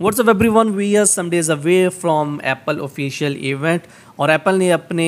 what's up everyone we are some days away from Apple official event और Apple ने अपने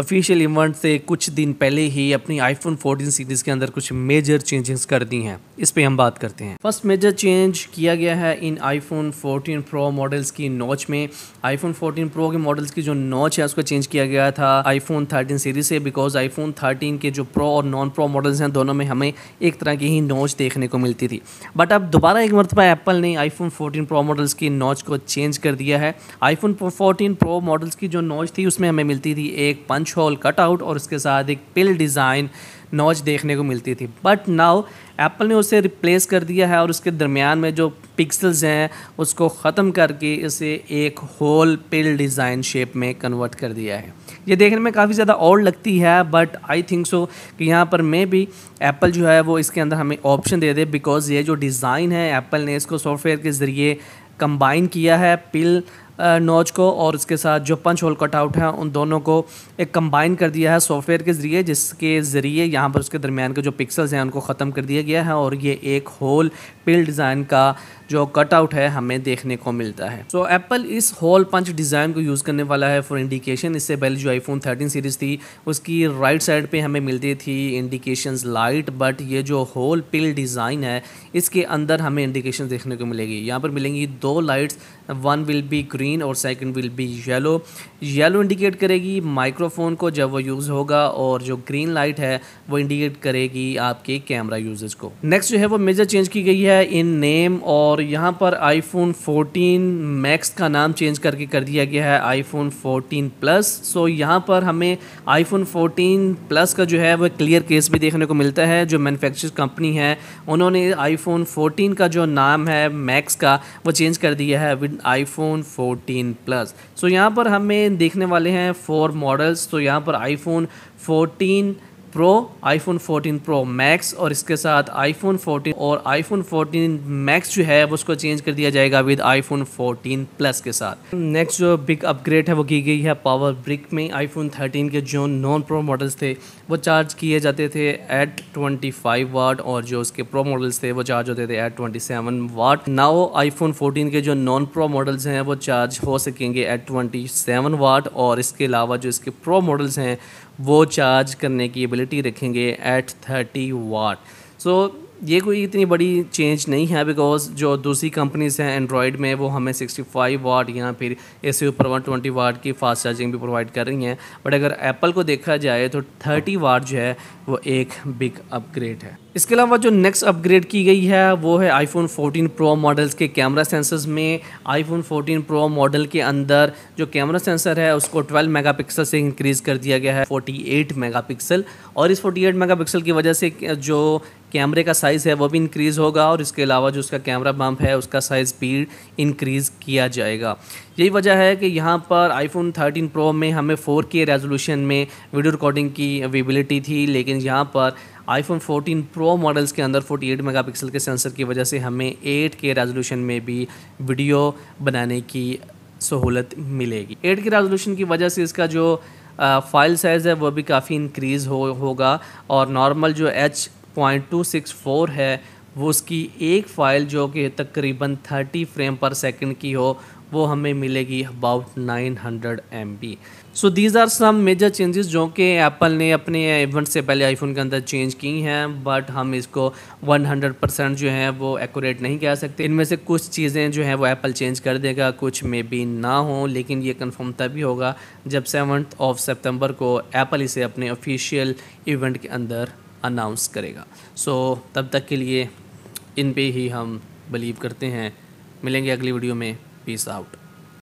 official event से कुछ दिन पहले ही अपनी आईफोन 14 सीरीज़ के अंदर कुछ मेजर चेंजेस कर दी हैं इस पे हम बात करते हैं फर्स्ट मेजर चेंज किया गया है इन आईफोन 14 प्रो मॉडल्स की नोच में आईफोन 14 प्रो के मॉडल्स की जो नोच है उसको चेंज किया गया था आईफोन 13 सीरीज से बिकॉज आईफोन 13 के जो प्रो और नॉन प्रो मॉडल्स हैं दोनों में हमें एक तरह की ही नोच देखने को मिलती थी बट अब दोबारा एक मरतबा एप्पल ने आईफोन फोर्टीन प्रो मॉडल्स की नोच को चेंज कर दिया है आईफोन फोर्टीन प्रो मॉडल्स की जो नोच थी उसमें हमें मिलती थी एक पंच पंच होल आउट और उसके साथ एक पिल डिज़ाइन नॉच देखने को मिलती थी बट नाउ एप्पल ने उसे रिप्लेस कर दिया है और उसके दरमियान में जो पिक्सल्स हैं उसको ख़त्म करके इसे एक होल पिल डिज़ाइन शेप में कन्वर्ट कर दिया है ये देखने में काफ़ी ज़्यादा और लगती है बट आई थिंक सो कि यहाँ पर मे भी एप्पल जो है वो इसके अंदर हमें ऑप्शन दे दे बिकॉज़ ये जो डिज़ाइन है एप्पल ने इसको सॉफ्टवेयर के ज़रिए कंबाइन किया है पिल नोच को और उसके साथ जो पंच होल कटआउट है उन दोनों को एक कंबाइन कर दिया है सॉफ्टवेयर के ज़रिए जिसके ज़रिए यहाँ पर उसके दरमियान के जो पिक्सल्स हैं उनको ख़त्म कर दिया गया है और ये एक होल पिल डिज़ाइन का जो कटआउट है हमें देखने को मिलता है सो so, एप्पल इस होल पंच डिज़ाइन को यूज़ करने वाला है फॉर इंडिकेशन इससे पहले जो आईफोन 13 सीरीज़ थी उसकी राइट साइड पे हमें मिलती थी इंडिकेशंस लाइट बट ये जो होल पिल डिज़ाइन है इसके अंदर हमें इंडिकेशन देखने को मिलेगी यहाँ पर मिलेंगी दो lights one will be green green और second will be yellow yellow indicate करेगी माइक्रोफोन को जब वो यूज़ होगा और जो ग्रीन लाइट है वो इंडिकेट करेगी आपके कैमरा यूजेज को नेक्स्ट जो है वो मेजर चेंज की गई है इन नेम और यहाँ पर आईफोन 14 मैक्स का नाम चेंज करके कर दिया गया है आईफोन 14 प्लस सो यहाँ पर हमें आईफोन 14 प्लस का जो है वो क्लियर केस भी देखने को मिलता है जो मैनुफेक्चर कंपनी है उन्होंने आईफोन फोर्टीन का जो नाम है मैक्स का वो चेंज कर दिया है विद आईफोन 14 14 प्लस सो यहाँ पर हमें देखने वाले हैं फोर मॉडल्स तो यहाँ पर iPhone 14 pro iPhone 14 pro max और इसके साथ आईफोन 14 और आईफोन 14 मैक्स जो है उसको चेंज कर दिया जाएगा विद आईफोन 14 प्लस के साथ नेक्स्ट जो बिग अपग्रेड है वो की गई है पावर ब्रिक में आईफोन 13 के जो नॉन प्रो मॉडल्स थे वो चार्ज किए जाते थे एट 25 वाट और जो उसके प्रो मॉडल्स थे वो चार्ज होते थे eight twenty seven watt I iPhone fourteen के जो नॉन प्रो मॉडल्स हैं वो चार्ज हो सकेंगे एट ट्वेंटी सेवन वाट और इसके अलावा जो इसके प्रो मॉडल्स हैं वो चार्ज करने की एबिलिटी रखेंगे एट थर्टी वाट सो ये कोई इतनी बड़ी चेंज नहीं है बिकॉज जो दूसरी कंपनीज़ हैं एंड्रॉयड में वो हमें 65 वाट या फिर सी ऊपर वन ट्वेंटी वाट की फास्ट चार्जिंग भी प्रोवाइड कर रही हैं बट अगर एप्पल को देखा जाए तो 30 वाट जो है वो एक बिग अपग्रेड है इसके अलावा जो नेक्स्ट अपग्रेड की गई है वो है आईफोन 14 प्रो मॉडल्स के कैमरा सेंसर्स में आईफोन 14 प्रो मॉडल के अंदर जो कैमरा सेंसर है उसको 12 मेगापिक्सल से इंक्रीज़ कर दिया गया है 48 मेगापिक्सल और इस 48 मेगापिक्सल की वजह से जो कैमरे का साइज़ है वो भी इंक्रीज़ होगा और इसके अलावा जो उसका कैमरा बम्प है उसका साइज़ भी इंक्रीज़ किया जाएगा यही वजह है कि यहाँ पर आईफोन 13 प्रो में हमें 4K रेजोल्यूशन में वीडियो रिकॉर्डिंग की अवेबिलिटी थी लेकिन यहाँ पर आईफोन 14 प्रो मॉडल्स के अंदर 48 मेगापिक्सल के सेंसर की वजह से हमें 8K रेजोल्यूशन में भी वीडियो बनाने की सहूलत मिलेगी 8K रेजोल्यूशन की वजह से इसका जो फाइल साइज़ है वह भी काफ़ी इंक्रीज़ हो होगा और नॉर्मल जो H point two six four है वो उसकी एक फ़ाइल जो कि तकरीबन 30 फ्रेम पर सेकंड की हो वो हमें मिलेगी about 900 hundred M B so these are some major changes जो कि एप्पल ने अपने इवेंट से पहले आईफोन के अंदर चेंज की हैं बट हम इसको 100 परसेंट जो है वो एक्यूरेट नहीं कह सकते इनमें से कुछ चीज़ें जो हैं वो एप्पल चेंज कर देगा कुछ मे बी ना हो लेकिन ये कन्फर्म तभी होगा जब सेवन्थ ऑफ सेप्टेम्बर को एप्पल इसे अपने ऑफिशियल इवेंट के अंदर अनाउंस करेगा सो so, तब तक के लिए इन पे ही हम बिलीव करते हैं मिलेंगे अगली वीडियो में पीस आउट